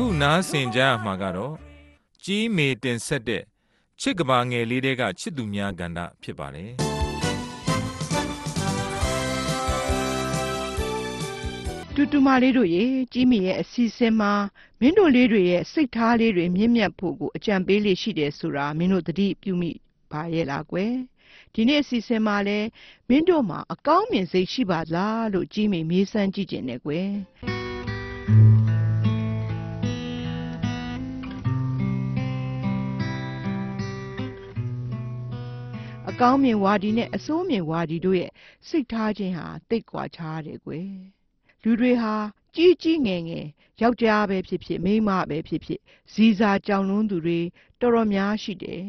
ခုနားဆင်ကြရမှာကတော့ကြီးမေတင်ဆက်တဲ့ချစ်ကဘာငယ်လေးတဲ့ကချစ်သူများကန္တာဖြစ်ပါတယ်တူတူမလေးတို့ရေကြီးမီရဲ့အစီအစဉ်မှာမင်းတို့လေးတွေရဲ့စိတ်ထားလေးတွေမြင့်မြတ်ဖို့ကိုအကြံပေးလေးရှိတယ်ဆိုတာမင်းတို့သတိပြုမိပါရဲ့လားကွယ်ဒီနေ့အစီအစဉ်မှာလဲမင်းတို့မှာအကောင်းမြင်စိတ်ရှိပါလားလို့ကြီးမီမေးစမ်းကြည့်ကျင်တယ်ကွယ်ကောင်းမြင်ဝါဒီနဲ့အဆိုးမြင်ဝါဒီတို့ရဲ့စိတ်ထားခြင်းဟာတိတ်ကွာခြားတယ်ကွယ်လူတွေဟာကြီးကြီးငယ်ငယ်ယောက်ျားပဲဖြစ်ဖြစ်မိန်းမပဲဖြစ်ဖြစ်ဇီစာကြောင်လွန်းသူတွေတော်တော်များရှိတယ်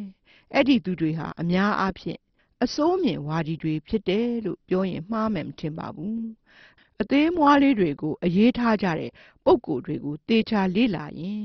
အဲ့ဒီသူတွေဟာ အများအားဖြင့်အစိုးမြင်ဝါဒီတွေဖြစ်တယ်လို့ပြောရင်မှားမယ်မထင်ပါဘူးအသေးမွားလေးတွေကိုအရေးထားကြတဲ့ပုံကိုယ်တွေကိုတေချာလေ့လာရင်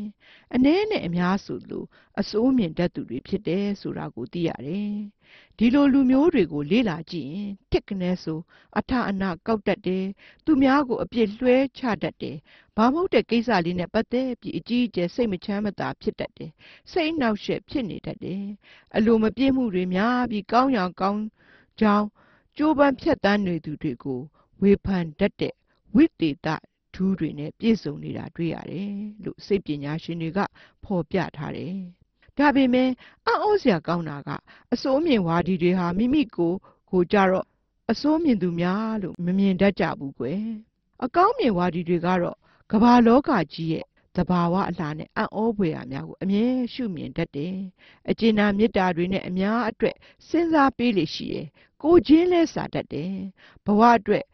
အနည်းနဲ့အများဆိုလိုအစိုးမြင်တတ်သူတွေဖြစ်တယ်ဆိုတာကိုသိရတယ်။ဒီလိုလူမျိုးတွေကို လေ့လာကြည့်ရင်တစ်ကနေဆိုအထအနာကောက်တတ်တယ်၊သူများကိုအပြစ်လွှဲချတတ်တယ်၊ဘာမဟုတ်တဲ့ကိစ္စလေးနဲ့ပတ်သက်ပြီးအကြီးအကျယ်စိတ်မချမ်းမသာဖြစ်တတ်တယ်၊စိတ်နှောက်ယှက်ဖြစ်နေတတ်တယ်။အလိုမပြည့်မှုတွေများပြီးကောင်းရောင်ကောင်းကြောင်းကြိုးပမ်းဖြတ်တန်းနေသူတွေကိုဝေဖန်တတ်တဲ့ဝိသေသဓူးတွေနဲ့ပြည့်စုံနေတာတွေ့ရတယ်လို့စိတ်ပညာရှင်တွေက ဖော်ပြထားတယ်။ဒါပေမဲ့အံ့ဩစရာကောင်းတာကအစိုးမြင်ဝါဒီတွေဟာမိမိကိုကိုကြတော့အစိုးမြင်သူများလို့မမြင်တတ်ကြဘူးကွယ်။အကောင်းမြင်ဝါဒီတွေကတော့ကမ္ဘာလောကကြီးရဲ့သဘာဝအလှနဲ့အံ့ဩဖွယ်ရာများကိုအမြဲရှုမြင်တတ်တယ်။အကျဉ်းနာမေတ္တာတွေနဲ့အများအတွက်စဉ်းစားပေးလေရှိတယ်။ကိုချင်းလဲစာတတ်တယ်။ဘဝအတွက်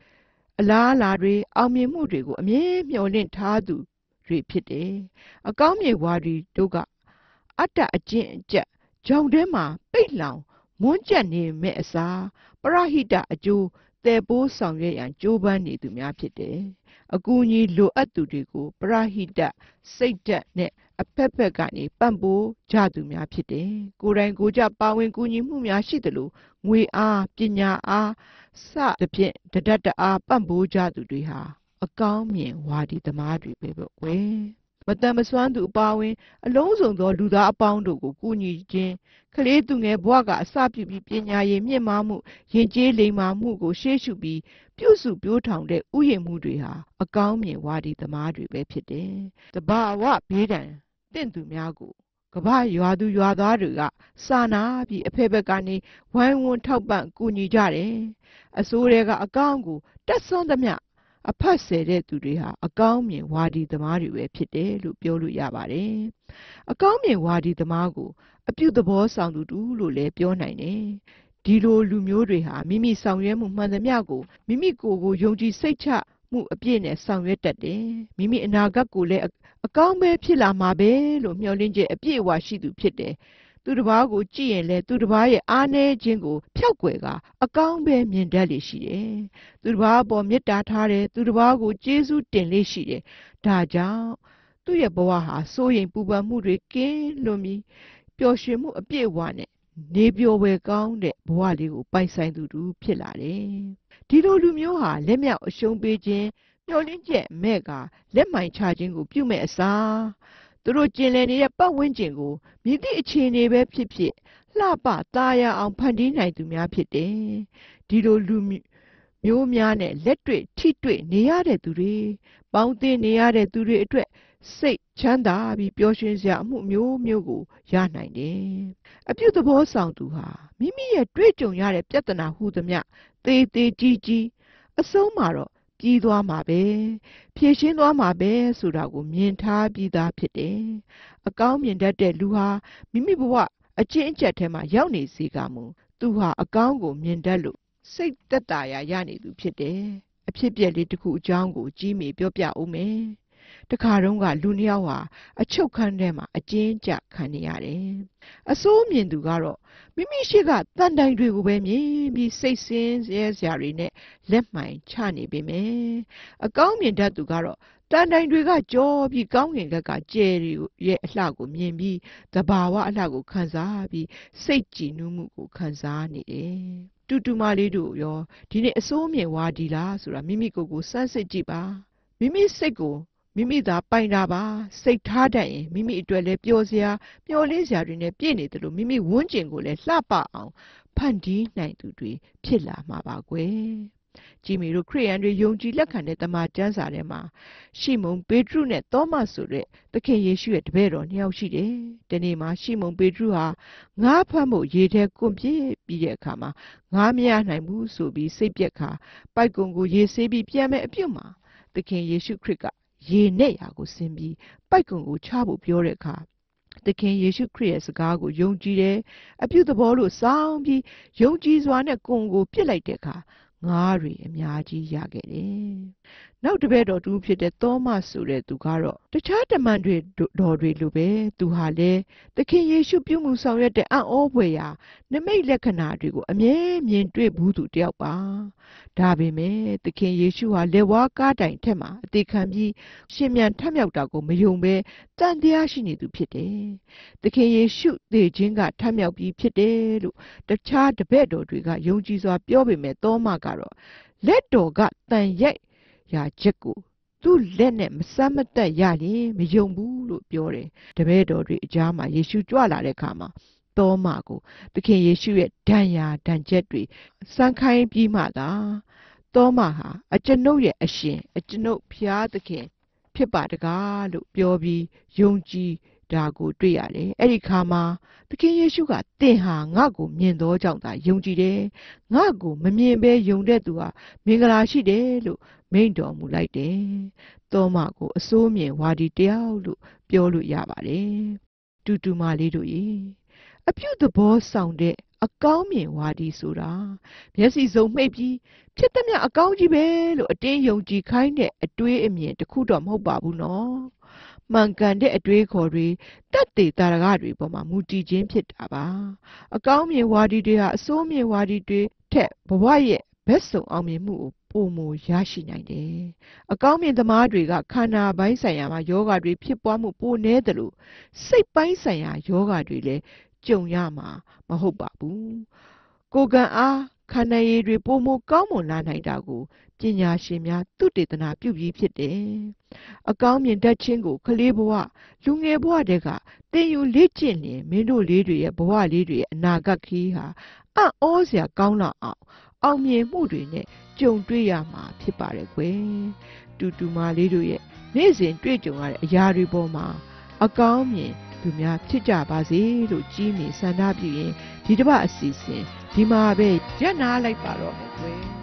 အလားအလာတွေအောင်မြင်မှုတွေကိုအမြဲမျှော်လင့်ထားသူတွေဖြစ်တယ်။အကောင်းမြေဝါဒီတို့ကအတ္တအကျင့်အကျက်ကြောင်ထဲမှာပိတ်လောင်မွန်းကျက်နေမဲ့အစားပရဟိတအကျိုးတေပိုးဆောင်ရွက်ရန်ကြိုးပမ်းနေသူများဖြစ်တယ်။အကူအညီလိုအပ်သူတွေကို ပရဟိတစိတ်ဓာတ်နဲ့အဖက်ဖက်ကနေပံ့ပိုးကြသူများဖြစ်တယ်။ကိုယ်တိုင်ကိုယ်ကြပါဝင်ကူညီမှုများရှိသလိုငွေအားပညာအားစသဖြင့်တဒတ်တအားပံ့ပိုးကြသူတွေဟာအကောင်းမြင်ဝါဒီသမားတွေပဲပေါ့ကွယ်။မတန်မဆွမ်းသူအပါဝင်အလုံးစုံသော လူသားအပေါင်းတို့ကိုကူညီခြင်းကလေးသူငယ်ဘဝကအစပြုပြီးပညာရည်မြင့်မားမှုယဉ်ကျေးလိမ္မာမှုကိုရှေ့ရှုပြီးပြုစုပြောထောင်တဲ့ဥယျာဉ်မှုတွေဟာအကောင်းမြင်ဝါဒီသမားတွေပဲဖြစ်တယ်။တဘာဝဘေးဒဏ်တင့်သူများကိုကမ္ဘာရွာသူရွာသားတွေကစာနာပြီးအဖေဘက်ကနေဝိုင်းဝန်းထောက်ပံ့ကူညီကြတယ်။အစိုးရက အကောင့်ကိုတက်ဆွမ်းသမျှအဖတ်ဆယ်တဲ့သူတွေဟာအကောင်းမြင်ဝါဒီသမားတွေပဲဖြစ်တယ်လို့ပြောလို့ရပါတယ်။အကောင်းမြင်ဝါဒီသမားကို အပြုသဘောဆောင်သူတူလို့လည်းပြောနိုင်တယ်။ဒီလိုလူမျိုးတွေဟာမိမိဆောင်ရွက်မှုမှန်သမျှကိုမိမိကိုယ်ကိုယုံကြည်စိတ်ချမှုအပြည့်နဲ့ဆောင်ရွက်တတ်တယ်။မိမိအနာဂတ်ကိုလည်းအကောင်းပဲဖြစ်လာမှာပဲလို့မျှော်လင့်ချက်အပြည့်အဝရှိသူဖြစ်တယ်။သူတစ်ပါးကိုကြည့်ရင်လည်းသူတစ်ပါးရဲ့အားနည်းခြင်းကိုဖျောက်ကွယ်ကအကောင်းပဲမြင်တတ်လေရှိတယ်။သူတစ်ပါးအပေါ်မေတ္တာထားတယ်၊သူတစ်ပါးကိုကျေးဇူးတင်လေရှိတယ်။ဒါကြောင့်သူ့ရဲ့ဘဝဟာစိုးရိမ်ပူပန်မှုတွေကင်းလွန်ပြီးပျော်ရွှင်မှုအပြည့်အဝနဲ့နေပျော်ဝယ်ကောင်းတဲ့ဘဝလေးကို ပိုင်ဆိုင်သူတူဖြစ်လာတယ်။ဒီလိုလူမျိုးဟာလက်မြောက်အရှုံးပေးခြင်းမျောလင်းချက်မဲ့ကလက်မှိုင်ချခြင်းကိုပြုမဲ့အစားသူတို့ကျင်လည်နေတဲ့ပတ်ဝန်းကျင်ကိုမြစ်သည့်အခြေအနေပဲဖြစ်ဖြစ်လှပသားရအောင်ဖန်တီးနိုင်သူများဖြစ်တယ်ဒီလိုလူမျိုးများနဲ့လက်တွေ့ထိတွေ့နေရတဲ့သူတွေပေါင်းသင်းနေရတဲ့သူတွေအတွက်စိတ်ချမ်းသာပြီးပျော်ရွှင်စရာအမှုမျိုးမျိုးကို ရနိုင်တယ်။အပြုသဘောဆောင်သူဟာမိမိရဲ့တွေ့ကြုံရတဲ့ပြဿနာဟုသမျှသေသေးကြီးကြီးအဆုံးမှာတော့ပြီးသွားမှာပဲဖြည့်ရှင်းသွားမှာပဲဆိုတာကိုမြင်ထားပြီးသားဖြစ်တယ်။အကောင်းမြင်တတ်တဲ့လူဟာမိမိဘဝအချင်းအကျပ်ထဲမှာရောက်နေစေကမူသူဟာအကောင်းကိုမြင်တတ်လို့စိတ်သက်သာရာရနေသူဖြစ်တယ်။အဖြစ်ပြက်လေးတစ်ခုအကြောင်းကိုကြီးမေပြောပြအောင်မယ်။တခါတုန်းကလူနှစ်ယောက်ဟာအချုပ်ခန်းထဲမှာအကျဉ်းကျခံနေရတယ်။အစိုးမြင်သူကတော့မိမိရှိကတန်တိုင်တွေကိုပဲမြင်ပြီးစိတ်ဆင်းရဲစရာတွေနဲ့လက်မှန်ချနေပေမယ်။အကောင်းမြင်တတ်သူကတော့တန်တိုင်တွေကကြောပြီးကောင်းကင်ဘက်ကကျယ်တွေရဲ့အလှကိုမြင်ပြီးသဘာဝအလှကိုခံစားပြီးစိတ်ကြည်နူးမှုကိုခံစားနေတယ်။တူတူမလေးတို့ရောဒီနေ့အစိုးမြင်ဝါဒီလားဆိုတာမိမိကိုယ်ကိုစမ်းစစ်ကြည့်ပါမိမိစိတ်ကိုမိမိသာပိုင်တာပါစိတ်ထားတတ်ရင်မိမိအတွက်လည်းပျော်စရာပျော်လင်းစရာတွေနဲ့ပြည့်နေတယ်လို့မိမိဝန်းကျင်ကိုလည်းလှပအောင်ဖန်တီးနိုင်သူတွေဖြစ်လာမှာပါကွယ်ကြည်မီတို့ခရိယန်တွေယုံကြည်လက်ခံတဲ့တမန်ကျမ်းစာထဲမှာရှီမုန်ပေတရုနဲ့သောမဆိုတဲ့သခင်ယေရှုရဲ့တပည့်တော်နှစ်ယောက်ရှိတယ်။ဒီနေ့မှာရှီမုန်ပေတရုဟာငါးဖတ်ဖို့ရေထဲကွန်ပြည့်ပြီးတဲ့အခါမှာငါးမရနိုင်ဘူးဆိုပြီးစိတ်ပြက်ခါပိုက်ကုံကိုရေဆေးပြီးပြန်မဲ့အပြုတ်မှာသခင်ယေရှုခရစ်ကရေနဲ့ရာကိုဆင်းပြီး ပိုက်ကွန်ကိုချဖို့ပြောတဲ့အခါသခင်ယေရှုခရစ်ရဲ့စကားကိုယုံကြည်တယ်အပြုသဘောလို့စောင်းပြီးယုံကြည်စွာနဲ့ကိုယ်ကိုပြစ်လိုက်တဲ့အခါငါးတွေအများကြီးရခဲ့တယ်နောက်တပည့်တော်တူဖြစ်တဲ့သောမဆိုတဲ့သူကတော့တခြားတမန်တွေတော်တွေလိုပဲသူဟာလေသခင်ယေရှုပြုမှုဆောင်ရွက်တဲ့အံ့ဩဖွယ်ရာနမိတ်လက္ခဏာတွေကိုအမြဲမြင်တွေ့ဘူးသူတယောက်ပါဒါပေမဲ့သခင်ယေရှုဟာလက်ဝါးကားတိုင်ထက်မှာအသေးခံပြီးရှင်မြန်ထမြောက်တာကိုမယုံပဲတန်တရားရှိနေသူဖြစ်တယ်သခင်ယေရှုသေခြင်းကထမြောက်ပြီးဖြစ်တယ်လို့တခြားတပည့်တော်တွေကယုံကြည်စွာပြောပေမဲ့သောမကတော့လက်တော်ကတန်ရိုက်ရာချက်ကိုသူ့လက်နဲ့မစမ်းမတက်ရရင်မယုံဘူးလို့ပြောတယ်။တပည့်တော်တွေအကြားမှာယေရှုကြွလာတဲ့အခါမှာတောမာကိုသခင်ယေရှုရဲ့ဒဏ်ရာဒဏ်ချက်တွေစမ်းခိုင်းပြီးမှသာတောမာဟာ အကျွန်ုပ်ရဲ့အရှင် အကျွန်ုပ်ဖျားသခင်ဖြစ်ပါတကားလို့ပြောပြီးယုံကြည်ဒါကို တွေ့ရတယ်။အဲ့ဒီခါမှာသခင်ယေရှုက သင်ဟာငါ့ကိုမြင်သောကြောင့်သာယုံကြည်တယ်။ငါ့ကိုမမြင်ဘဲယုံတဲ့သူဟာမင်္ဂလာရှိတယ်လို့မိန့်တော်မူလိုက်တယ်။တောမကိုအစိုးမြင်ဝါဒီတယောက်လို့ပြောလို့ရပါတယ်။တူတူမလေးတို့ရေအပြုသဘောဆောင်တဲ့အကောင်းမြင်ဝါဒီဆိုတာမျက်စိစုံမှိတ်ပြီးဖြစ်သမျှအကောင်းကြီးပဲလို့အတင်းယုံကြည်ခိုင်းတဲ့အတွေးအမြင်တစ်ခုတော့မဟုတ်ပါဘူးနော်။မှန်ကန်တဲ့အတွေးခေါ်တွေတက်သေးတာရကတွေပေါ်မှာမူတည်ခြင်းဖြစ်တာပါ။အကောင်းမြင်ဝါဒီတွေဟာအဆိုးမြင်ဝါဒီတွေထက်ဘဝရဲ့ဘက်စုံအောင်မြင်မှုကိုပိုမိုရရှိနိုင်တယ်။အကောင်းမြင်သမားတွေကခန္ဓာပိုင်းဆိုင်ရာမှာယောဂတွေဖြစ်ပွားမှုပိုနည်းတယ်လို့စိတ်ပိုင်းဆိုင်ရာယောဂတွေလည်းကြုံရမှာ မဟုတ်ပါဘူး။ကိုယ်ကံအားခန္ဓာရည်တွေပိုမိုကောင်းမွန်လာနိုင်တာကိုပညာရှင်များ သူတေသနာပြုပြီးဖြစ်တယ်။အကောင်းမြင်တတ်ခြင်းကိုကလေးဘဝလူငယ်ဘဝတည်းကသင်ယူလေ့ကျင့်နေမင်းတို့လေးတွေရဲ့ဘဝလေးတွေရဲ့အနာဂတ်ခီးဟာအံ့ဩစရာကောင်းလောက်အောင်အောင်မြင်မှုတွေနဲ့ကြုံတွေ့ရမှာဖြစ်ပါတယ်ကွယ်တူတူမလေး တို့ရဲ့နေ့စဉ်တွေ့ကြုံရတဲ့အရာတွေပေါ်မှာအကောင်းမြင်သူများဖြစ်ကြပါစေလို့ကြီးမြင်ဆန္ဒပြုရင်ဒီတစ်ပတ်အစီအစဉ်ဒီမှာပဲရပ်နားလိုက်ပါတော့မယ်ကွယ်